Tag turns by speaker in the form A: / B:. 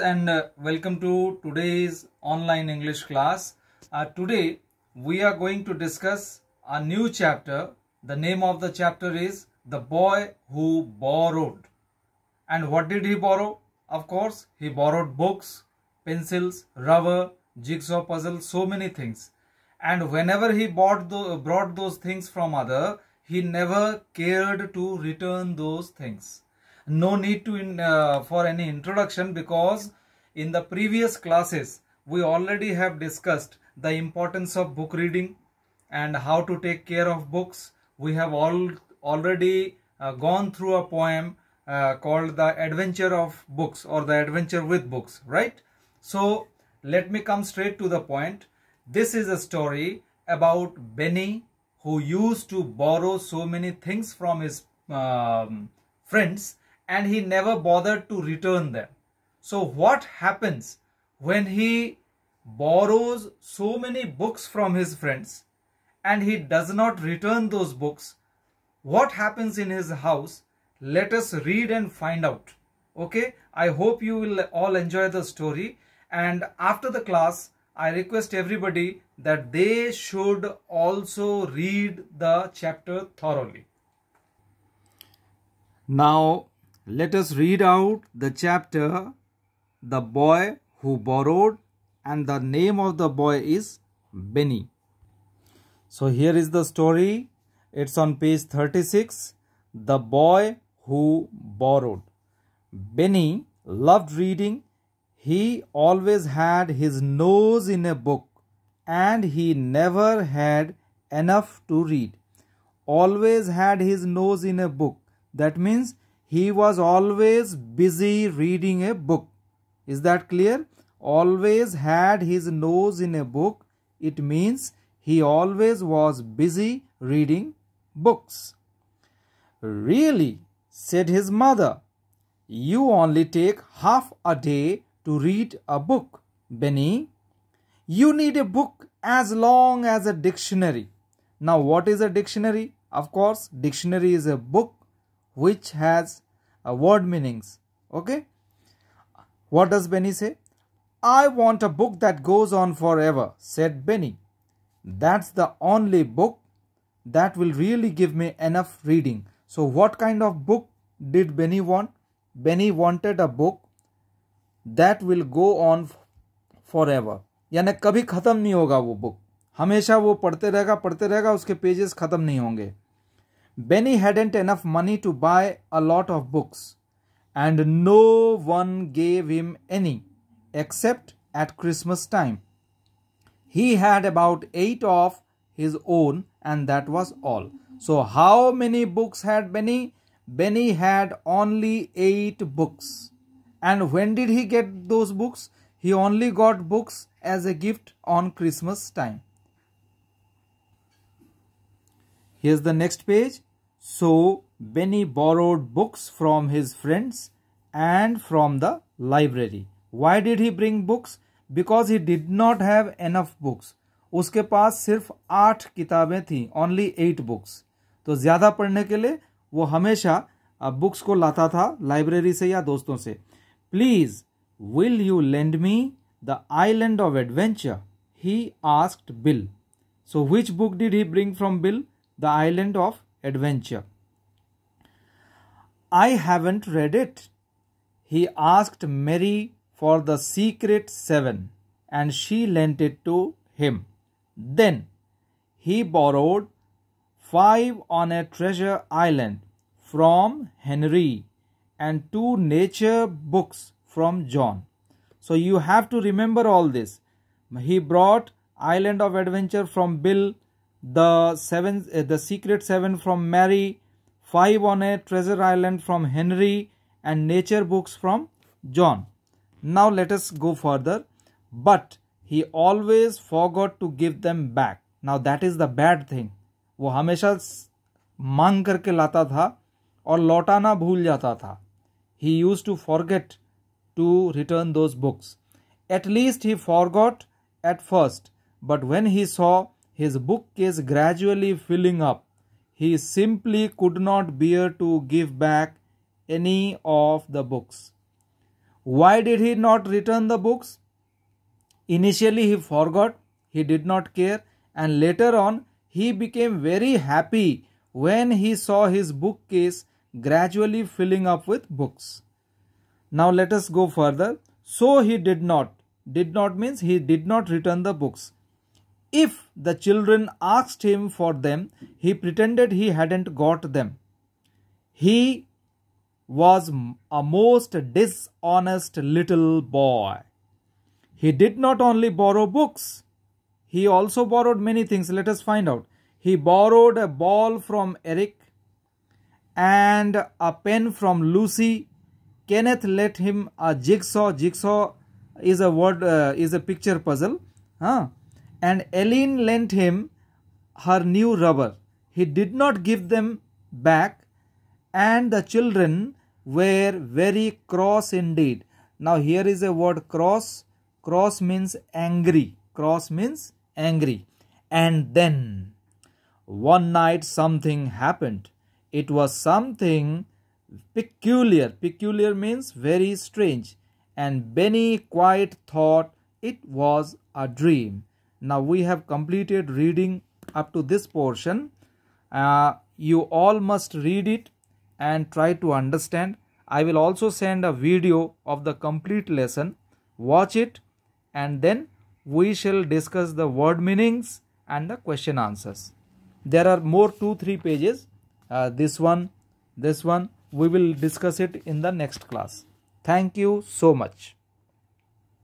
A: and uh, welcome to today's online English class. Uh, today we are going to discuss a new chapter. The name of the chapter is The Boy Who Borrowed. And what did he borrow? Of course, he borrowed books, pencils, rubber, jigsaw puzzles, so many things. And whenever he bought the, brought those things from other, he never cared to return those things no need to in, uh, for any introduction because in the previous classes we already have discussed the importance of book reading and how to take care of books we have all already uh, gone through a poem uh, called the adventure of books or the adventure with books right so let me come straight to the point this is a story about benny who used to borrow so many things from his um, friends and he never bothered to return them. So what happens when he borrows so many books from his friends and he does not return those books? What happens in his house? Let us read and find out. Okay, I hope you will all enjoy the story and after the class, I request everybody that they should also read the chapter thoroughly. Now, let us read out the chapter The Boy Who Borrowed and the name of the boy is Benny. So here is the story. It's on page 36. The Boy Who Borrowed. Benny loved reading. He always had his nose in a book and he never had enough to read. Always had his nose in a book. That means he was always busy reading a book. Is that clear? Always had his nose in a book. It means he always was busy reading books. Really, said his mother, you only take half a day to read a book, Benny. You need a book as long as a dictionary. Now, what is a dictionary? Of course, dictionary is a book which has a word meanings. Okay. What does Benny say? I want a book that goes on forever, said Benny. That's the only book that will really give me enough reading. So, what kind of book did Benny want? Benny wanted a book that will go on forever. yani kabhi khatam nahi hoga wo book hamesha wo padhte rahega padhte rahega uske pages khatam nahi honge Benny hadn't enough money to buy a lot of books, and no one gave him any except at Christmas time. He had about eight of his own, and that was all. So, how many books had Benny? Benny had only eight books. And when did he get those books? He only got books as a gift on Christmas time. Here's the next page. So Benny borrowed books from his friends and from the library. Why did he bring books? Because he did not have enough books. उसके पास सिर्फ आठ किताबें थी only eight books तो ज़्यादा पढ़ने के लिए वो हमेशा बुक्स को लाता था लाइब्रेरी से या दोस्तों से please will you lend me the Island of Adventure he asked Bill so which book did he bring from Bill The Island of Adventure. I haven't read it. He asked Mary for the secret seven and she lent it to him. Then he borrowed five on a treasure island from Henry and two nature books from John. So you have to remember all this. He brought Island of Adventure from Bill the seven uh, the secret seven from mary five on a treasure island from henry and nature books from john now let us go further but he always forgot to give them back now that is the bad thing वो हमेशा मांग करके लाता था और लौटाना भूल जाता था he use to forget to return those books at least he forgot at first but when he saw his book is gradually filling up. He simply could not bear to give back any of the books. Why did he not return the books? Initially, he forgot, he did not care, and later on, he became very happy when he saw his bookcase gradually filling up with books. Now, let us go further. So, he did not. Did not means he did not return the books. If the children asked him for them, he pretended he hadn't got them. He was a most dishonest little boy. He did not only borrow books, he also borrowed many things. Let us find out. He borrowed a ball from Eric and a pen from Lucy. Kenneth let him a jigsaw. Jigsaw is a word uh, is a picture puzzle. Huh? and Eileen lent him her new rubber. He did not give them back, and the children were very cross indeed. Now, here is a word cross. Cross means angry. Cross means angry. And then, one night something happened. It was something peculiar. Peculiar means very strange. And Benny quite thought it was a dream now we have completed reading up to this portion uh, you all must read it and try to understand i will also send a video of the complete lesson watch it and then we shall discuss the word meanings and the question answers there are more two three pages uh, this one this one we will discuss it in the next class thank you so much